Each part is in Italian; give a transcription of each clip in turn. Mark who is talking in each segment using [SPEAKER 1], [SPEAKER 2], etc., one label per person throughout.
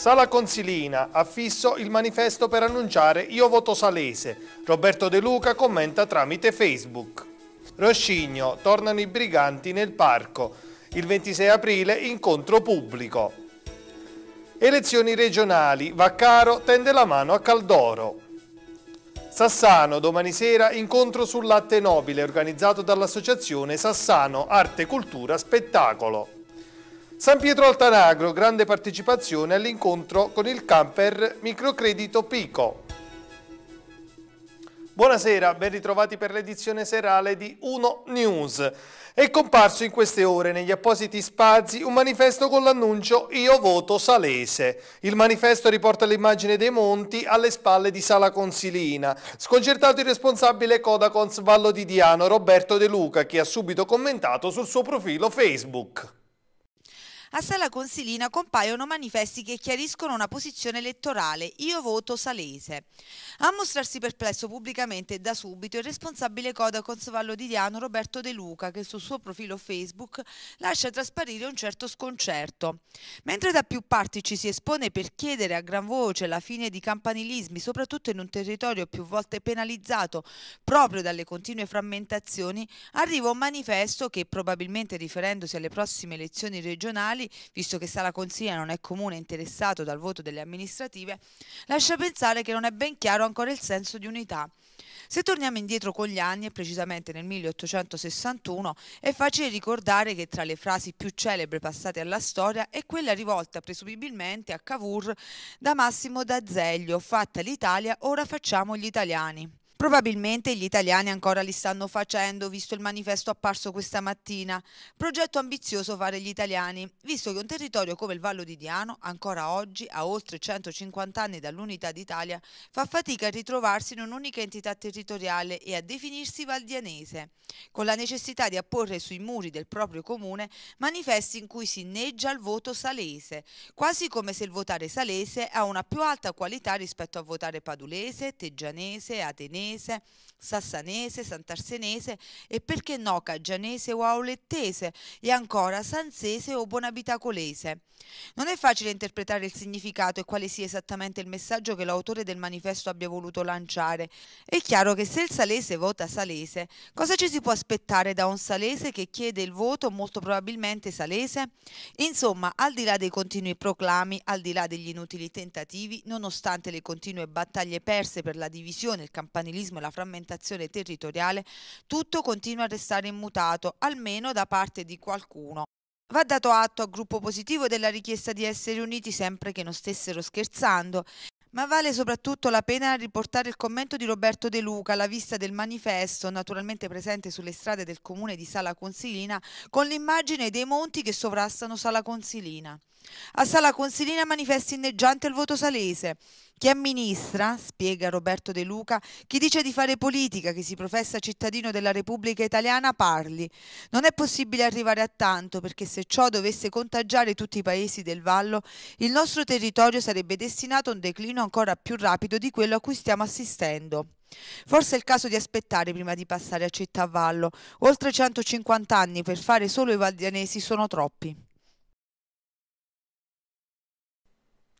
[SPEAKER 1] Sala Consilina, affisso il manifesto per annunciare Io voto Salese. Roberto De Luca commenta tramite Facebook. Roscigno, tornano i briganti nel parco. Il 26 aprile incontro pubblico. Elezioni regionali, Vaccaro tende la mano a Caldoro. Sassano, domani sera incontro sul latte nobile organizzato dall'associazione Sassano Arte, Cultura, Spettacolo. San Pietro Altanagro, grande partecipazione all'incontro con il camper microcredito Pico. Buonasera, ben ritrovati per l'edizione serale di 1 News. È comparso in queste ore negli appositi spazi un manifesto con l'annuncio Io voto Salese. Il manifesto riporta l'immagine dei monti alle spalle di Sala Consilina. Sconcertato il responsabile Codacons Vallo di Diano, Roberto De Luca, che ha subito commentato sul suo profilo Facebook.
[SPEAKER 2] A Sala Consilina compaiono manifesti che chiariscono una posizione elettorale, io voto Salese. A mostrarsi perplesso pubblicamente da subito il responsabile Codacons Diano Roberto De Luca che sul suo profilo Facebook lascia trasparire un certo sconcerto. Mentre da più parti ci si espone per chiedere a gran voce la fine di campanilismi, soprattutto in un territorio più volte penalizzato proprio dalle continue frammentazioni, arriva un manifesto che probabilmente riferendosi alle prossime elezioni regionali regionali, visto che Sala Consiglia non è comune interessato dal voto delle amministrative, lascia pensare che non è ben chiaro ancora il senso di unità. Se torniamo indietro con gli anni, e precisamente nel 1861, è facile ricordare che tra le frasi più celebri passate alla storia è quella rivolta presumibilmente a Cavour da Massimo D'Azeglio, fatta l'Italia, ora facciamo gli italiani. Probabilmente gli italiani ancora li stanno facendo, visto il manifesto apparso questa mattina. Progetto ambizioso fare gli italiani, visto che un territorio come il Vallo di Diano, ancora oggi, a oltre 150 anni dall'unità d'Italia, fa fatica a ritrovarsi in un'unica entità territoriale e a definirsi valdianese, con la necessità di apporre sui muri del proprio comune manifesti in cui si inneggia il voto salese, quasi come se il votare salese ha una più alta qualità rispetto a votare padulese, teggianese, atenese, Milanese, Sassanese, Sant'Arsenese e perché no Caggianese o Aulettese e ancora Sanzese o Bonabitacolese. Non è facile interpretare il significato e quale sia esattamente il messaggio che l'autore del manifesto abbia voluto lanciare. È chiaro che se il Salese vota Salese, cosa ci si può aspettare da un Salese che chiede il voto molto probabilmente Salese? Insomma, al di là dei continui proclami, al di là degli inutili tentativi, nonostante le continue battaglie perse per la divisione, il campanilismo, l'immobilismo e la frammentazione territoriale, tutto continua a restare immutato, almeno da parte di qualcuno. Va dato atto al gruppo positivo della richiesta di essere uniti sempre che non stessero scherzando ma vale soprattutto la pena riportare il commento di Roberto De Luca alla vista del manifesto, naturalmente presente sulle strade del comune di Sala Consilina, con l'immagine dei monti che sovrastano Sala Consilina. A Sala Consilina manifesta inneggiante il voto salese. Chi amministra, spiega Roberto De Luca, chi dice di fare politica, chi si professa cittadino della Repubblica Italiana, parli. Non è possibile arrivare a tanto perché se ciò dovesse contagiare tutti i paesi del Vallo, il nostro territorio sarebbe destinato a un declino ancora più rapido di quello a cui stiamo assistendo. Forse è il caso di aspettare prima di passare a Città Vallo. Oltre 150 anni per fare solo i valdianesi sono troppi.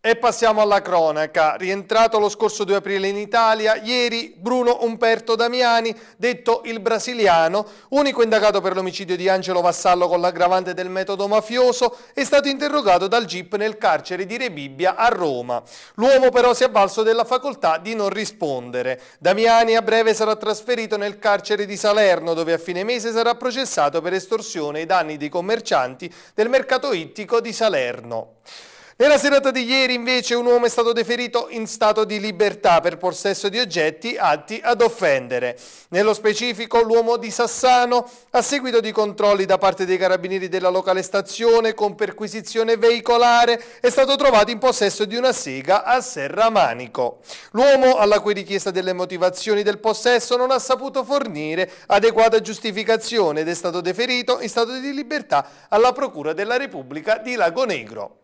[SPEAKER 1] E passiamo alla cronaca. Rientrato lo scorso 2 aprile in Italia, ieri Bruno Umberto Damiani, detto il brasiliano, unico indagato per l'omicidio di Angelo Vassallo con l'aggravante del metodo mafioso, è stato interrogato dal GIP nel carcere di Rebibbia a Roma. L'uomo però si è avvalso della facoltà di non rispondere. Damiani a breve sarà trasferito nel carcere di Salerno, dove a fine mese sarà processato per estorsione ai danni dei commercianti del mercato ittico di Salerno. Nella serata di ieri invece un uomo è stato deferito in stato di libertà per possesso di oggetti atti ad offendere. Nello specifico l'uomo di Sassano, a seguito di controlli da parte dei carabinieri della locale stazione con perquisizione veicolare, è stato trovato in possesso di una sega a Serramanico. L'uomo, alla cui richiesta delle motivazioni del possesso, non ha saputo fornire adeguata giustificazione ed è stato deferito in stato di libertà alla Procura della Repubblica di Lago Negro.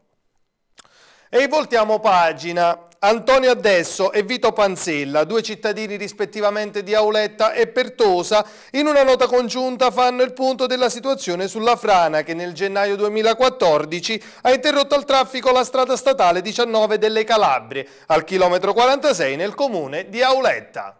[SPEAKER 1] E voltiamo pagina. Antonio Adesso e Vito Panzella, due cittadini rispettivamente di Auletta e Pertosa, in una nota congiunta fanno il punto della situazione sulla frana che nel gennaio 2014 ha interrotto al traffico la strada statale 19 delle Calabrie, al chilometro 46 nel comune
[SPEAKER 3] di Auletta.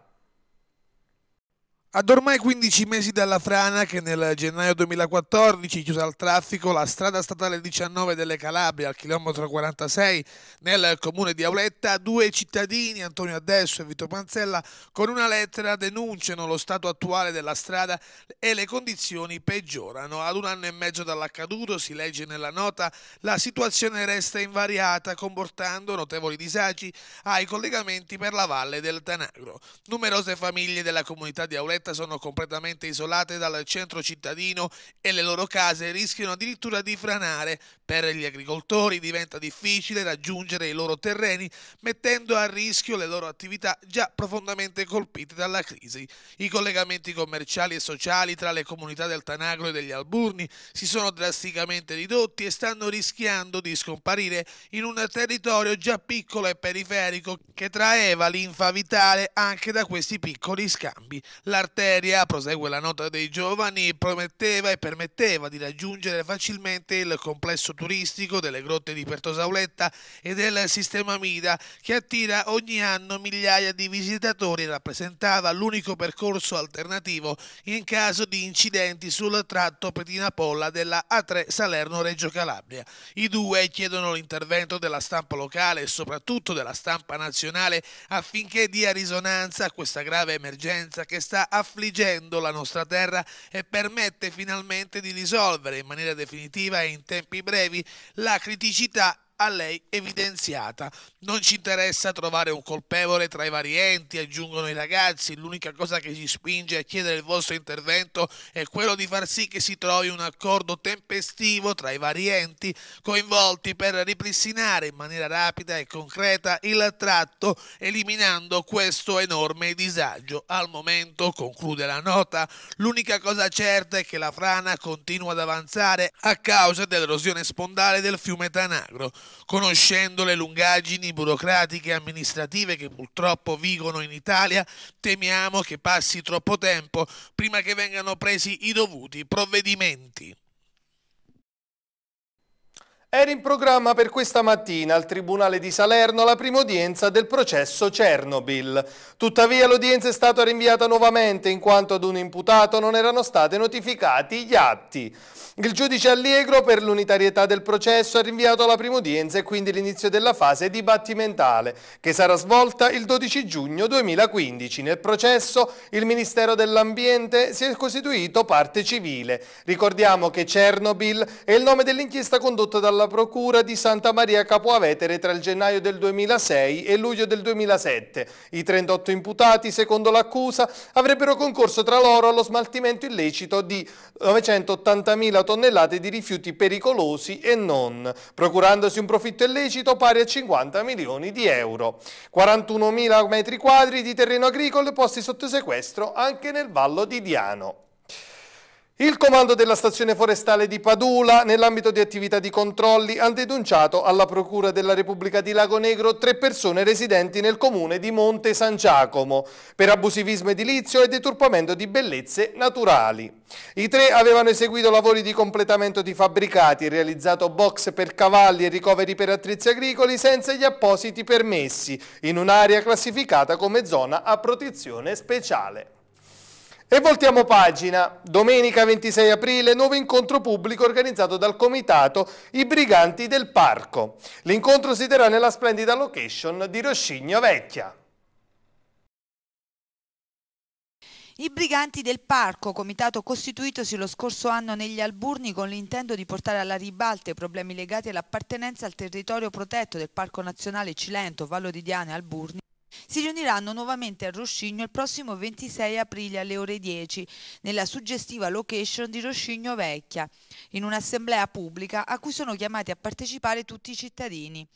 [SPEAKER 3] Ad ormai 15 mesi dalla frana che nel gennaio 2014 chiusa al traffico la strada statale 19 delle Calabria al chilometro 46 nel comune di Auletta, due cittadini, Antonio Adesso e Vito Panzella, con una lettera denunciano lo stato attuale della strada e le condizioni peggiorano. Ad un anno e mezzo dall'accaduto, si legge nella nota, la situazione resta invariata comportando notevoli disagi ai collegamenti per la valle del Tanagro. Numerose famiglie della comunità di Auletta diretta sono completamente isolate dal centro cittadino e le loro case rischiano addirittura di franare. Per gli agricoltori diventa difficile raggiungere i loro terreni, mettendo a rischio le loro attività già profondamente colpite dalla crisi. I collegamenti commerciali e sociali tra le comunità del Tanagro e degli Alburni si sono drasticamente ridotti e stanno rischiando di scomparire in un territorio già piccolo e periferico che traeva l'infa vitale anche da questi piccoli scambi. L'art- l'arteria, prosegue la nota dei giovani, prometteva e permetteva di raggiungere facilmente il complesso turistico delle grotte di Pertosauletta e del sistema Mida, che attira ogni anno migliaia di visitatori e rappresentava l'unico percorso alternativo in caso di incidenti sul tratto petina della A3 Salerno-Reggio Calabria. I due chiedono l'intervento della stampa locale e soprattutto della stampa nazionale affinché dia risonanza a questa grave emergenza che sta affliggendo la nostra terra e permette finalmente di risolvere in maniera definitiva e in tempi brevi la criticità a lei evidenziata. Non ci interessa trovare un colpevole tra i vari enti, aggiungono i ragazzi. L'unica cosa che ci spinge a chiedere il vostro intervento è quello di far sì che si trovi un accordo tempestivo tra i vari enti coinvolti per ripristinare in maniera rapida e concreta il tratto, eliminando questo enorme disagio. Al momento, conclude la nota, l'unica cosa certa è che la frana continua ad avanzare a causa dell'erosione spondale del fiume Tanagro. Conoscendo le lungaggini burocratiche e amministrative che purtroppo vigono in Italia, temiamo che passi troppo tempo prima che vengano presi i dovuti provvedimenti.
[SPEAKER 1] Era in programma per questa mattina al Tribunale di Salerno la prima udienza del processo Chernobyl. Tuttavia l'udienza è stata rinviata nuovamente in quanto ad un imputato non erano stati notificati gli atti. Il giudice Allegro per l'unitarietà del processo ha rinviato la prima udienza e quindi l'inizio della fase dibattimentale che sarà svolta il 12 giugno 2015. Nel processo il Ministero dell'Ambiente si è costituito parte civile. Ricordiamo che Chernobyl è il nome dell'inchiesta condotta dalla Procura di Santa Maria Capoavetere tra il gennaio del 2006 e luglio del 2007. I 38 imputati, secondo l'accusa, avrebbero concorso tra loro allo smaltimento illecito di 980.000 tonnellate di rifiuti pericolosi e non, procurandosi un profitto illecito pari a 50 milioni di euro. 41.000 metri quadri di terreno agricolo posti sotto sequestro anche nel Vallo di Diano. Il comando della stazione forestale di Padula, nell'ambito di attività di controlli, ha denunciato alla Procura della Repubblica di Lago Negro tre persone residenti nel comune di Monte San Giacomo per abusivismo edilizio e deturpamento di bellezze naturali. I tre avevano eseguito lavori di completamento di fabbricati, realizzato box per cavalli e ricoveri per attrezzi agricoli senza gli appositi permessi, in un'area classificata come zona a protezione speciale. E voltiamo pagina. Domenica 26 aprile, nuovo incontro pubblico organizzato dal comitato I Briganti del Parco. L'incontro si terrà nella splendida location di Roscigno Vecchia.
[SPEAKER 2] I Briganti del Parco, comitato costituitosi lo scorso anno negli Alburni con l'intento di portare alla ribalta i problemi legati all'appartenenza al territorio protetto del Parco Nazionale Cilento, Vallo di Diana e Alburni, si riuniranno nuovamente a Roscigno il prossimo 26 aprile alle ore 10 nella suggestiva location di Roscigno Vecchia, in un'assemblea pubblica a cui sono chiamati a partecipare tutti i cittadini.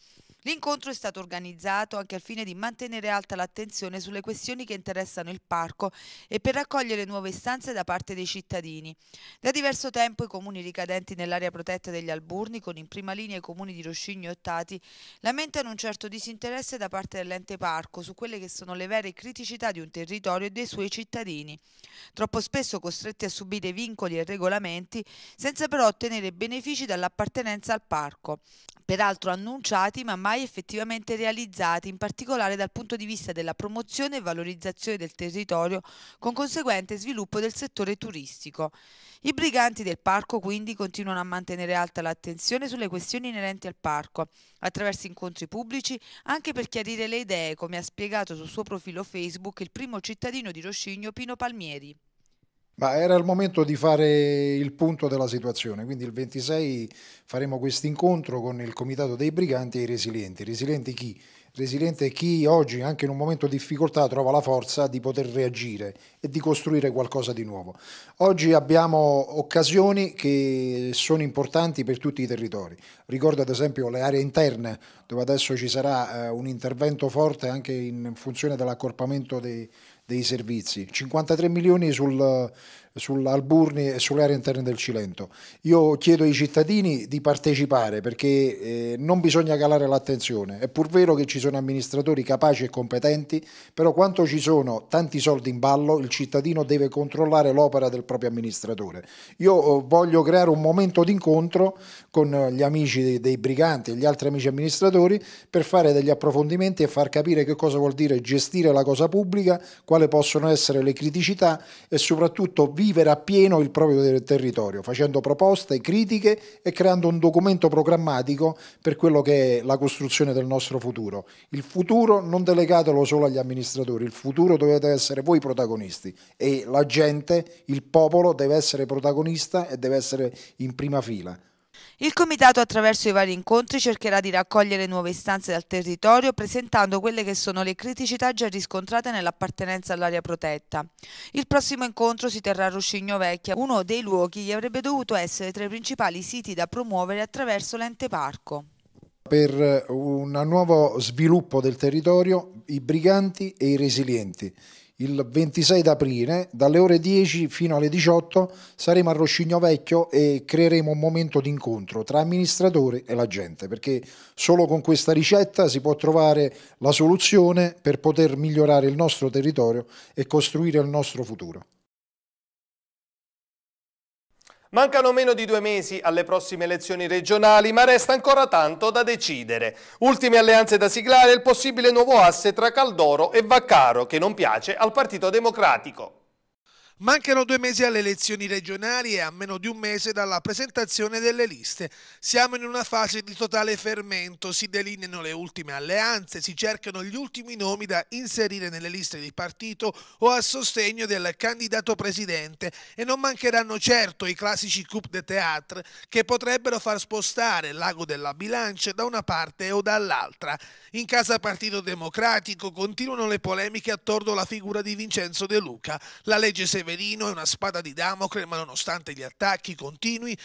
[SPEAKER 2] L'incontro è stato organizzato anche al fine di mantenere alta l'attenzione sulle questioni che interessano il parco e per raccogliere nuove istanze da parte dei cittadini. Da diverso tempo i comuni ricadenti nell'area protetta degli Alburni, con in prima linea i comuni di Roscigno e Tati, lamentano un certo disinteresse da parte dell'ente parco su quelle che sono le vere criticità di un territorio e dei suoi cittadini, troppo spesso costretti a subire vincoli e regolamenti senza però ottenere benefici dall'appartenenza al parco peraltro annunciati ma mai effettivamente realizzati, in particolare dal punto di vista della promozione e valorizzazione del territorio con conseguente sviluppo del settore turistico. I briganti del parco quindi continuano a mantenere alta l'attenzione sulle questioni inerenti al parco, attraverso incontri pubblici, anche per chiarire le idee, come ha spiegato sul suo profilo Facebook il primo cittadino di Roscigno Pino Palmieri.
[SPEAKER 4] Ma era il momento di fare il punto della situazione, quindi il 26 faremo questo incontro con il Comitato dei Briganti e i Resilienti. Resilienti chi? Resiliente chi oggi, anche in un momento di difficoltà, trova la forza di poter reagire e di costruire qualcosa di nuovo. Oggi abbiamo occasioni che sono importanti per tutti i territori. Ricordo ad esempio le aree interne, dove adesso ci sarà eh, un intervento forte anche in funzione dell'accorpamento dei dei servizi, 53 milioni sul, sull'Alburni e sulle aree interne del Cilento. Io chiedo ai cittadini di partecipare perché eh, non bisogna calare l'attenzione. È pur vero che ci sono amministratori capaci e competenti, però quanto ci sono tanti soldi in ballo, il cittadino deve controllare l'opera del proprio amministratore. Io eh, voglio creare un momento d'incontro con eh, gli amici dei, dei briganti e gli altri amici amministratori per fare degli approfondimenti e far capire che cosa vuol dire gestire la cosa pubblica, quali possono essere le criticità e soprattutto vivere appieno il proprio territorio, facendo proposte, critiche e creando un documento programmatico per quello che è la costruzione del nostro futuro. Il futuro non delegatelo solo agli amministratori, il futuro dovete essere voi protagonisti e la gente, il popolo deve essere protagonista e deve essere in prima fila.
[SPEAKER 2] Il Comitato attraverso i vari incontri cercherà di raccogliere nuove istanze dal territorio presentando quelle che sono le criticità già riscontrate nell'appartenenza all'area protetta. Il prossimo incontro si terrà a Ruscigno Vecchia, uno dei luoghi che avrebbe dovuto essere tra i principali siti da promuovere attraverso l'ente parco.
[SPEAKER 4] Per eh, un nuovo sviluppo del territorio i briganti e i resilienti, il 26 d'aprile, dalle ore 10 fino alle 18 saremo a Roscigno Vecchio e creeremo un momento di incontro tra amministratori e la gente, perché solo con questa ricetta si può trovare la soluzione per poter migliorare il nostro territorio e costruire il nostro futuro.
[SPEAKER 1] Mancano meno di due mesi alle prossime elezioni regionali, ma resta ancora tanto da decidere. Ultime alleanze da siglare e il possibile nuovo asse tra Caldoro e Vaccaro, che non piace al Partito Democratico.
[SPEAKER 3] Mancano due mesi alle elezioni regionali e a meno di un mese dalla presentazione delle liste. Siamo in una fase di totale fermento, si delineano le ultime alleanze, si cercano gli ultimi nomi da inserire nelle liste di partito o a sostegno del candidato presidente e non mancheranno certo i classici coup de théâtre che potrebbero far spostare l'ago della bilancia da una parte o dall'altra. In casa Partito Democratico continuano le polemiche attorno alla figura di Vincenzo De Luca. La legge severa Severino è una spada di Damocle, ma nonostante gli attacchi continui,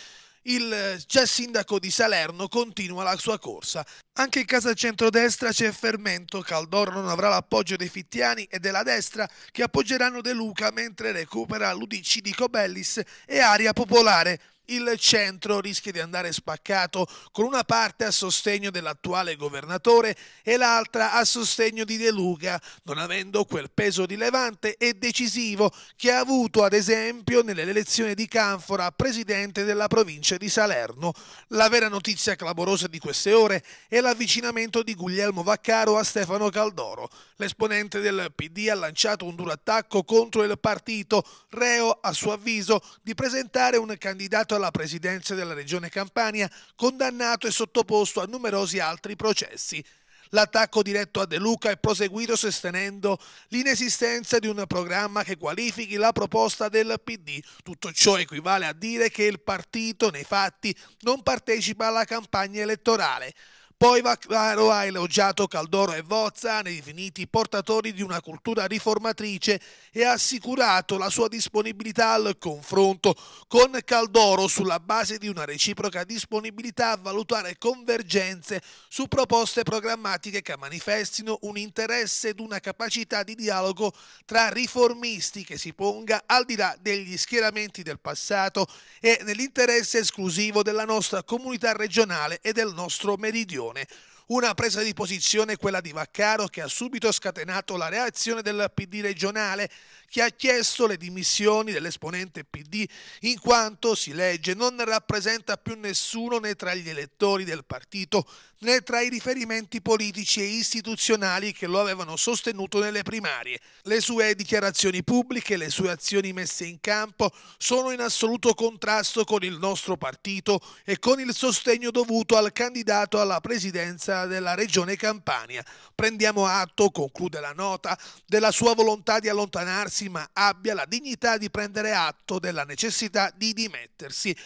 [SPEAKER 3] il già eh, sindaco di Salerno continua la sua corsa. Anche in casa centrodestra c'è fermento, Caldoro non avrà l'appoggio dei Fittiani e della destra che appoggeranno De Luca mentre recupera l'Udc di Cobellis e Aria Popolare. Il centro rischia di andare spaccato con una parte a sostegno dell'attuale governatore e l'altra a sostegno di De Luca, non avendo quel peso rilevante e decisivo che ha avuto ad esempio nell'elezione di Canfora presidente della provincia di Salerno. La vera notizia clamorosa di queste ore è l'avvicinamento di Guglielmo Vaccaro a Stefano Caldoro. L'esponente del PD ha lanciato un duro attacco contro il partito, reo a suo avviso di presentare un candidato alla presidenza della regione Campania condannato e sottoposto a numerosi altri processi. L'attacco diretto a De Luca è proseguito sostenendo l'inesistenza di un programma che qualifichi la proposta del PD. Tutto ciò equivale a dire che il partito, nei fatti, non partecipa alla campagna elettorale. Poi Vaccaro ha elogiato Caldoro e Vozzane, definiti portatori di una cultura riformatrice, e ha assicurato la sua disponibilità al confronto con Caldoro sulla base di una reciproca disponibilità a valutare convergenze su proposte programmatiche che manifestino un interesse ed una capacità di dialogo tra riformisti che si ponga al di là degli schieramenti del passato e nell'interesse esclusivo della nostra comunità regionale e del nostro meridione. Frosinone. Una presa di posizione, quella di Vaccaro, che ha subito scatenato la reazione del PD regionale, che ha chiesto le dimissioni dell'esponente PD in quanto, si legge, non rappresenta più nessuno né tra gli elettori del partito né tra i riferimenti politici e istituzionali che lo avevano sostenuto nelle primarie. Le sue dichiarazioni pubbliche, le sue azioni messe in campo sono in assoluto contrasto con il nostro partito e con il sostegno dovuto al candidato alla presidenza della Regione Campania. Prendiamo atto, conclude la nota, della sua volontà di allontanarsi, ma abbia la dignità di prendere atto della necessità di dimettersi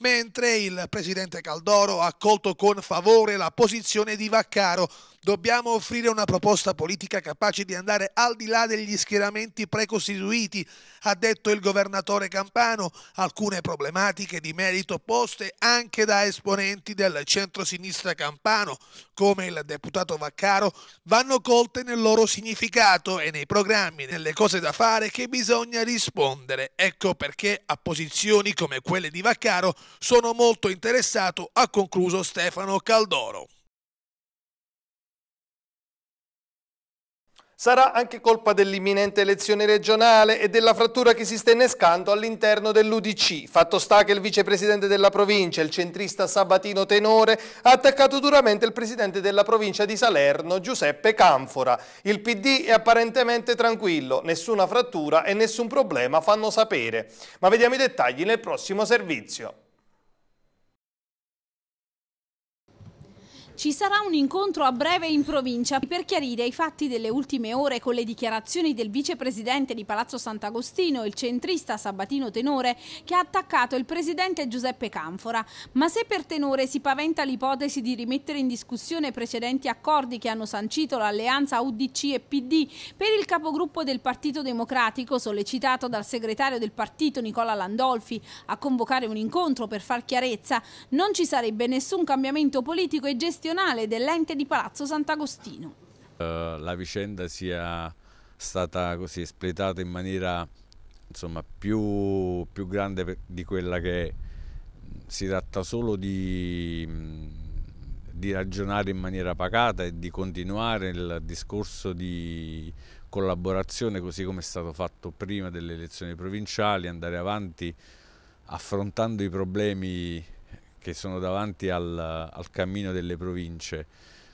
[SPEAKER 3] mentre il presidente Caldoro ha accolto con favore la posizione di Vaccaro Dobbiamo offrire una proposta politica capace di andare al di là degli schieramenti precostituiti, ha detto il governatore Campano, alcune problematiche di merito poste anche da esponenti del centro-sinistra campano, come il deputato Vaccaro, vanno colte nel loro significato e nei programmi, nelle cose da fare che bisogna rispondere. Ecco perché a posizioni come quelle di Vaccaro sono molto interessato, ha concluso Stefano Caldoro.
[SPEAKER 1] Sarà anche colpa dell'imminente elezione regionale e della frattura che si sta innescando all'interno dell'UDC. Fatto sta che il vicepresidente della provincia, il centrista Sabatino Tenore, ha attaccato duramente il presidente della provincia di Salerno, Giuseppe Canfora. Il PD è apparentemente tranquillo, nessuna frattura e nessun problema fanno sapere. Ma vediamo i dettagli nel prossimo servizio.
[SPEAKER 5] Ci sarà un incontro a breve in provincia per chiarire i fatti delle ultime ore con le dichiarazioni del vicepresidente di Palazzo Sant'Agostino, il centrista Sabatino Tenore, che ha attaccato il presidente Giuseppe Canfora. Ma se per Tenore si paventa l'ipotesi di rimettere in discussione precedenti accordi che hanno sancito l'alleanza UDC e PD, per il capogruppo del Partito Democratico, sollecitato dal segretario del partito Nicola Landolfi a convocare un incontro per far chiarezza, non ci sarebbe nessun cambiamento politico e gestione gestionale dell'ente di Palazzo Sant'Agostino.
[SPEAKER 6] Eh, la vicenda sia stata così espletata in maniera insomma, più, più grande di quella che è. si tratta solo di, di ragionare in maniera pacata e di continuare il discorso di collaborazione così come è stato fatto prima delle elezioni provinciali, andare avanti affrontando i problemi che sono davanti al, al cammino delle province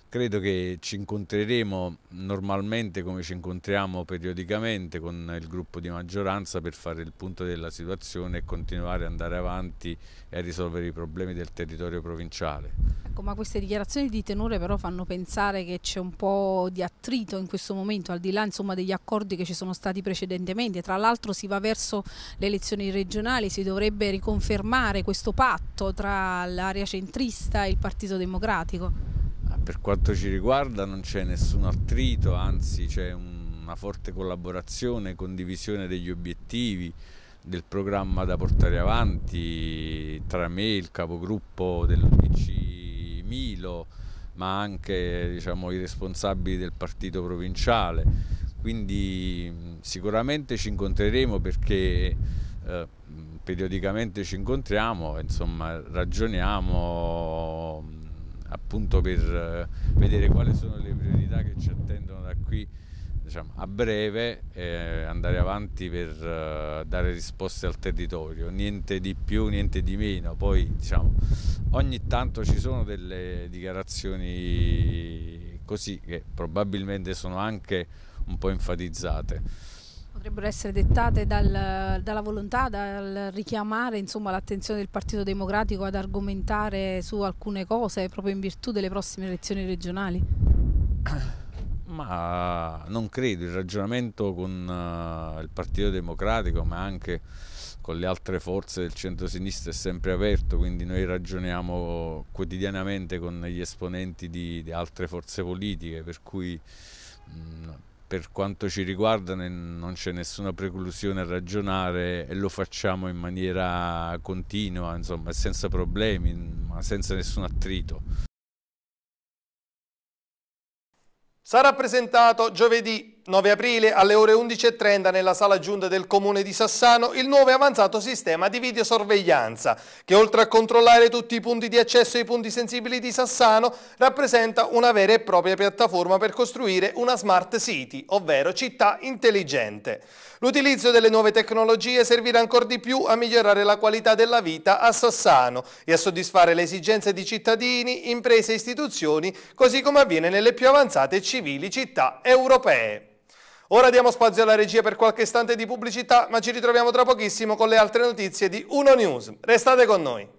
[SPEAKER 6] credo che ci incontreremo normalmente come ci incontriamo periodicamente con il gruppo di maggioranza per fare il punto della situazione e continuare ad andare avanti e a risolvere i problemi del territorio provinciale.
[SPEAKER 5] Ecco, ma queste dichiarazioni di tenore però fanno pensare che c'è un po' di attrito in questo momento, al di là insomma, degli accordi che ci sono stati precedentemente. Tra l'altro si va verso le elezioni regionali, si dovrebbe riconfermare questo patto tra l'area centrista e il Partito Democratico.
[SPEAKER 6] Per quanto ci riguarda non c'è nessun attrito, anzi c'è una forte collaborazione, condivisione degli obiettivi, del programma da portare avanti tra me, il capogruppo dell'UDC Milo, ma anche diciamo, i responsabili del partito provinciale. Quindi sicuramente ci incontreremo perché eh, periodicamente ci incontriamo, insomma ragioniamo appunto per eh, vedere quali sono le priorità che ci attendono da qui diciamo, a breve eh, andare avanti per eh, dare risposte al territorio, niente di più, niente di meno. Poi diciamo, ogni tanto ci sono delle dichiarazioni così che probabilmente sono anche un po' enfatizzate.
[SPEAKER 5] Potrebbero essere dettate dal, dalla volontà, dal richiamare l'attenzione del Partito Democratico ad argomentare su alcune cose proprio in virtù delle prossime elezioni regionali?
[SPEAKER 6] Ma non credo, il ragionamento con uh, il Partito Democratico ma anche con le altre forze del centro-sinistra è sempre aperto, quindi noi ragioniamo quotidianamente con gli esponenti di, di altre forze politiche, per cui mh, mm, per quanto ci riguarda non c'è nessuna preclusione a ragionare e lo facciamo in maniera continua, insomma, senza problemi, ma senza nessun attrito.
[SPEAKER 1] Sarà presentato giovedì 9 aprile alle ore 11.30 nella sala giunta del comune di Sassano il nuovo e avanzato sistema di videosorveglianza che oltre a controllare tutti i punti di accesso e i punti sensibili di Sassano rappresenta una vera e propria piattaforma per costruire una smart city, ovvero città intelligente. L'utilizzo delle nuove tecnologie servirà ancora di più a migliorare la qualità della vita a Sassano e a soddisfare le esigenze di cittadini, imprese e istituzioni così come avviene nelle più avanzate e civili città europee. Ora diamo spazio alla regia per qualche istante di pubblicità, ma ci ritroviamo tra pochissimo con le altre notizie di Uno News. Restate con noi.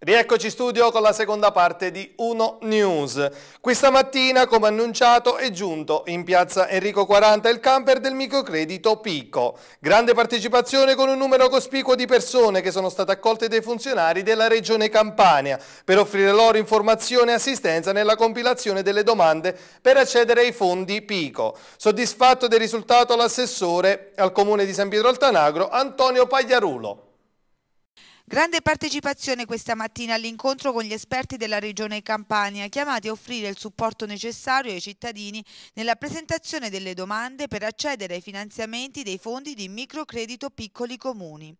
[SPEAKER 1] Rieccoci studio con la seconda parte di Uno News. Questa mattina, come annunciato, è giunto in piazza Enrico 40 il camper del microcredito Pico. Grande partecipazione con un numero cospicuo di persone che sono state accolte dai funzionari della regione Campania per offrire loro informazione e assistenza nella compilazione delle domande per accedere ai fondi Pico. Soddisfatto del risultato l'assessore al comune di San Pietro Altanagro, Antonio Pagliarulo.
[SPEAKER 2] Grande partecipazione questa mattina all'incontro con gli esperti della Regione Campania, chiamati a offrire il supporto necessario ai cittadini nella presentazione delle domande per accedere ai finanziamenti dei fondi di microcredito piccoli comuni.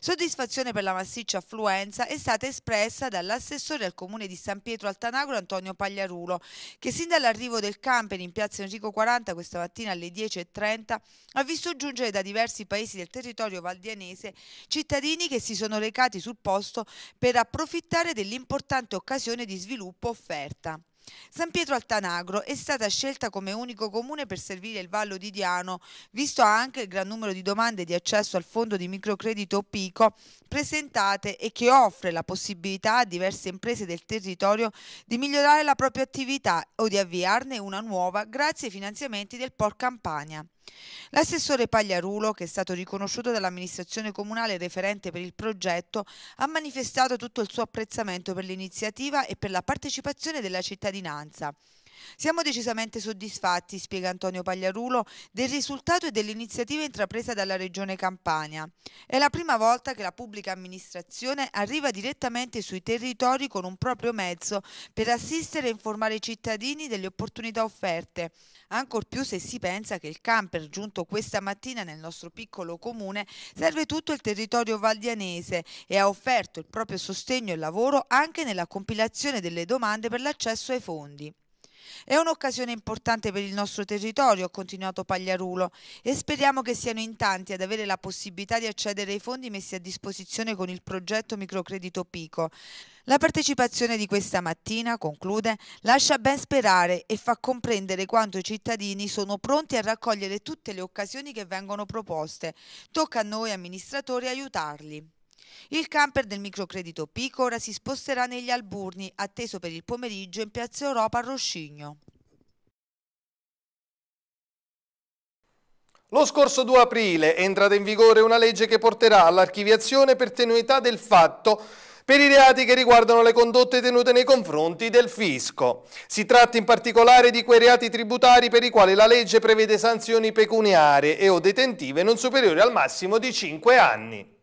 [SPEAKER 2] Soddisfazione per la massiccia affluenza è stata espressa dall'assessore al comune di San Pietro Altanagro Antonio Pagliarulo, che sin dall'arrivo del camper in piazza Enrico 40 questa mattina alle 10.30 ha visto giungere da diversi paesi del territorio valdianese cittadini che si sono recati sul posto per approfittare dell'importante occasione di sviluppo offerta. San Pietro Altanagro è stata scelta come unico comune per servire il Vallo di Diano, visto anche il gran numero di domande di accesso al fondo di microcredito Pico presentate e che offre la possibilità a diverse imprese del territorio di migliorare la propria attività o di avviarne una nuova grazie ai finanziamenti del Port Campania. L'assessore Pagliarulo, che è stato riconosciuto dall'amministrazione comunale referente per il progetto, ha manifestato tutto il suo apprezzamento per l'iniziativa e per la partecipazione della cittadinanza. Siamo decisamente soddisfatti, spiega Antonio Pagliarulo, del risultato e dell'iniziativa intrapresa dalla Regione Campania. È la prima volta che la pubblica amministrazione arriva direttamente sui territori con un proprio mezzo per assistere e informare i cittadini delle opportunità offerte, ancor più se si pensa che il camper giunto questa mattina nel nostro piccolo comune serve tutto il territorio valdianese e ha offerto il proprio sostegno e lavoro anche nella compilazione delle domande per l'accesso ai fondi. È un'occasione importante per il nostro territorio, ha continuato Pagliarulo, e speriamo che siano in tanti ad avere la possibilità di accedere ai fondi messi a disposizione con il progetto Microcredito Pico. La partecipazione di questa mattina, conclude, lascia ben sperare e fa comprendere quanto i cittadini sono pronti a raccogliere tutte le occasioni che vengono proposte. Tocca a noi amministratori aiutarli. Il camper del microcredito Pico ora si sposterà negli Alburni, atteso per il pomeriggio in Piazza Europa a Roscigno.
[SPEAKER 1] Lo scorso 2 aprile è entrata in vigore una legge che porterà all'archiviazione per tenuità del fatto per i reati che riguardano le condotte tenute nei confronti del fisco. Si tratta in particolare di quei reati tributari per i quali la legge prevede sanzioni pecuniarie e o detentive non superiori al massimo di 5 anni.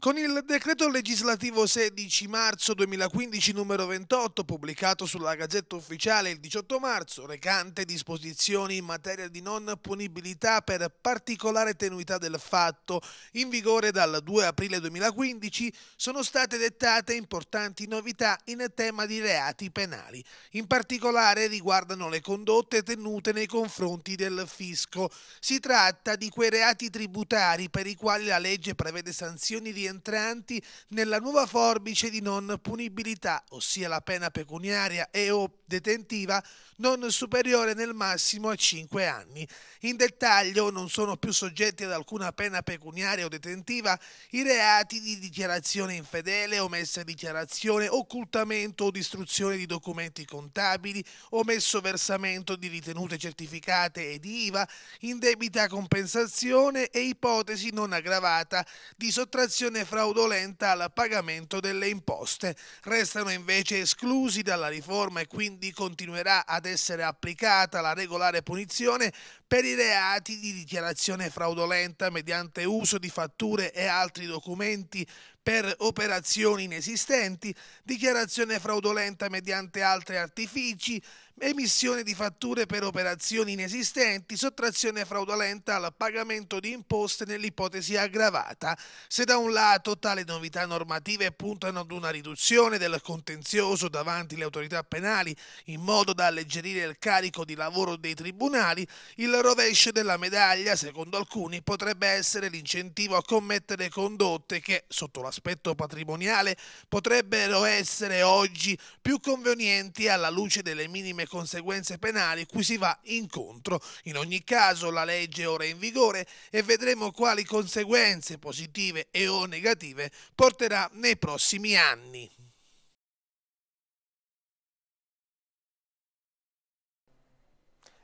[SPEAKER 3] Con il decreto legislativo 16 marzo 2015 numero 28, pubblicato sulla Gazzetta Ufficiale il 18 marzo, recante disposizioni in materia di non punibilità per particolare tenuità del fatto, in vigore dal 2 aprile 2015, sono state dettate importanti novità in tema di reati penali. In particolare riguardano le condotte tenute nei confronti del fisco. Si tratta di quei reati tributari per i quali la legge prevede sanzioni di rientranti nella nuova forbice di non punibilità, ossia la pena pecuniaria e o detentiva non superiore nel massimo a 5 anni. In dettaglio non sono più soggetti ad alcuna pena pecuniaria o detentiva i reati di dichiarazione infedele, omessa dichiarazione, occultamento o distruzione di documenti contabili, omesso versamento di ritenute certificate ed IVA, indebita compensazione e ipotesi non aggravata di sottrazione fraudolenta al pagamento delle imposte. Restano invece esclusi dalla riforma e quindi quindi continuerà ad essere applicata la regolare punizione per i reati di dichiarazione fraudolenta mediante uso di fatture e altri documenti per operazioni inesistenti, dichiarazione fraudolenta mediante altri artifici, emissione di fatture per operazioni inesistenti, sottrazione fraudolenta al pagamento di imposte nell'ipotesi aggravata. Se da un lato tale novità normative puntano ad una riduzione del contenzioso davanti alle autorità penali in modo da alleggerire il carico di lavoro dei tribunali, il rovescio della medaglia, secondo alcuni, potrebbe essere l'incentivo a commettere condotte che, sotto l'aspetto patrimoniale, potrebbero essere oggi più convenienti alla luce delle minime conseguenze penali cui si va incontro. In ogni caso la legge ora è in vigore e vedremo quali conseguenze positive e o negative porterà nei prossimi anni.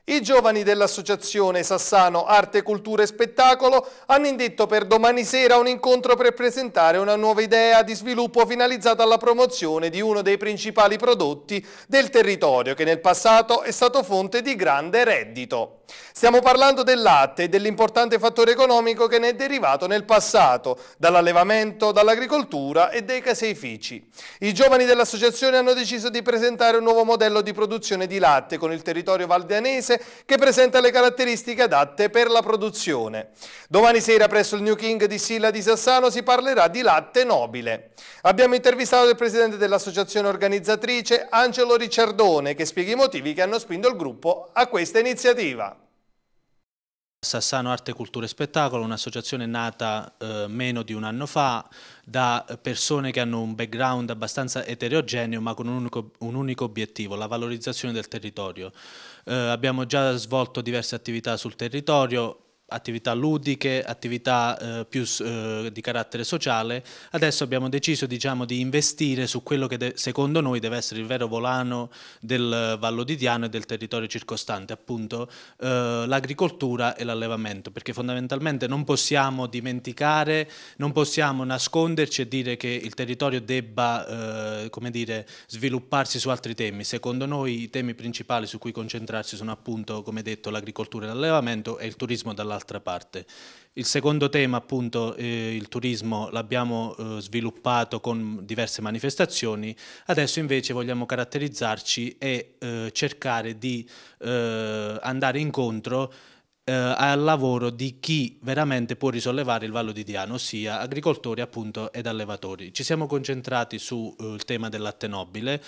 [SPEAKER 1] I giovani dell'associazione Sassano Arte, Cultura e Spettacolo hanno indetto per domani sera un incontro per presentare una nuova idea di sviluppo finalizzata alla promozione di uno dei principali prodotti del territorio che nel passato è stato fonte di grande reddito. Stiamo parlando del latte e dell'importante fattore economico che ne è derivato nel passato, dall'allevamento, dall'agricoltura e dei caseifici. I giovani dell'associazione hanno deciso di presentare un nuovo modello di produzione di latte con il territorio valdianese che presenta le caratteristiche adatte per la produzione. Domani sera presso il New King di Silla di Sassano si parlerà di latte nobile. Abbiamo intervistato il presidente dell'associazione organizzatrice Angelo Ricciardone che spiega i motivi che hanno spinto il gruppo a questa iniziativa.
[SPEAKER 7] Sassano Arte, Cultura e Spettacolo, un'associazione nata eh, meno di un anno fa da persone che hanno un background abbastanza eterogeneo ma con un unico, un unico obiettivo, la valorizzazione del territorio. Eh, abbiamo già svolto diverse attività sul territorio, attività ludiche, attività eh, più eh, di carattere sociale, adesso abbiamo deciso diciamo, di investire su quello che secondo noi deve essere il vero volano del Vallo di Diano e del territorio circostante, appunto eh, l'agricoltura e l'allevamento, perché fondamentalmente non possiamo dimenticare, non possiamo nasconderci e dire che il territorio debba eh, dire, svilupparsi su altri temi. Secondo noi i temi principali su cui concentrarsi sono appunto, come detto, l'agricoltura e l'allevamento e il turismo dall'altra dall'altra parte. Il secondo tema, appunto, eh, il turismo, l'abbiamo eh, sviluppato con diverse manifestazioni, adesso invece vogliamo caratterizzarci e eh, cercare di eh, andare incontro eh, al lavoro di chi veramente può risollevare il Vallo di Diano, ossia agricoltori appunto, ed allevatori. Ci siamo concentrati sul eh, tema del latte nobile,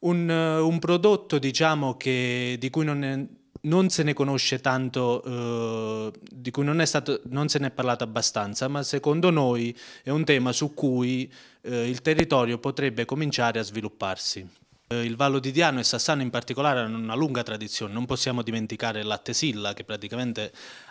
[SPEAKER 7] un, un prodotto diciamo, che, di cui non, è, non se ne conosce tanto, eh, di cui non, stato, non, se ne è parlato abbastanza, ma secondo noi è un tema su cui eh, il territorio potrebbe cominciare a svilupparsi. Eh, il Vallo di Diano e Sassano in particolare hanno una lunga tradizione, non possiamo dimenticare l'Attesilla che praticamente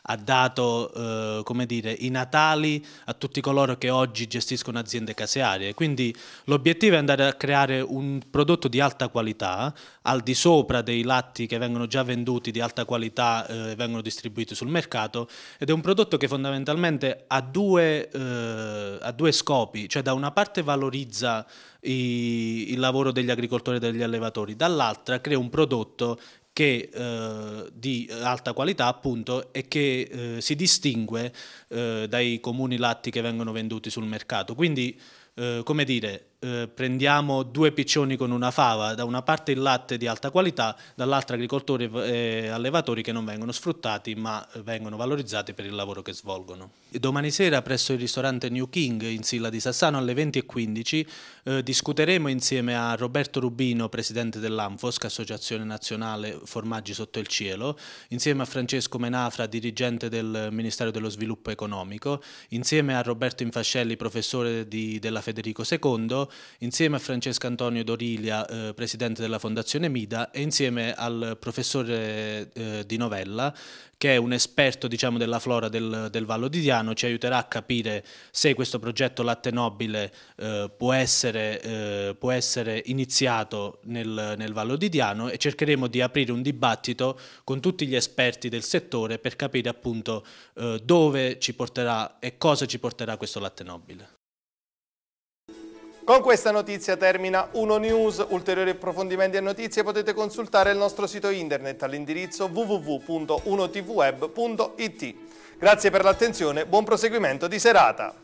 [SPEAKER 7] ha dato eh, dire, i natali a tutti coloro che oggi gestiscono aziende casearie. Quindi l'obiettivo è andare a creare un prodotto di alta qualità al di sopra dei latti che vengono già venduti di alta qualità eh, e eh, vengono distribuiti sul mercato ed è un prodotto che fondamentalmente ha due, eh, ha due scopi, cioè da una parte valorizza i, il lavoro degli agricoltori e degli allevatori, dall'altra crea un prodotto che, eh, di alta qualità appunto e che eh, si distingue eh, dai comuni latti che vengono venduti sul mercato. Quindi, eh, come dire, eh, prendiamo due piccioni con una fava, da una parte il latte di alta qualità, dall'altra agricoltori e allevatori che non vengono sfruttati ma eh, vengono valorizzati per il lavoro che svolgono. Domani sera presso il ristorante New King in Silla di Sassano alle 20.15 eh, discuteremo insieme a Roberto Rubino, presidente dell'Anfosc, Associazione Nazionale Formaggi Sotto il Cielo, insieme a Francesco Menafra, dirigente del Ministero dello Sviluppo Economico, insieme a Roberto Infascelli, professore di, della Federico II, insieme a Francesco Antonio Doriglia, eh, presidente della Fondazione Mida, e insieme al professore eh, Di Novella, che è un esperto diciamo, della flora del, del, Vallo di Diano, ci aiuterà a capire se questo progetto Latte Nobile eh, può, essere, eh, può, essere, iniziato nel, nel, Vallo di Diano e cercheremo di aprire un dibattito con tutti gli esperti del settore per capire appunto eh, dove ci porterà e cosa ci porterà questo Latte Nobile.
[SPEAKER 1] Con questa notizia termina Uno News. Ulteriori approfondimenti e notizie potete consultare il nostro sito internet all'indirizzo www.unotvweb.it. Grazie per l'attenzione, buon proseguimento di serata.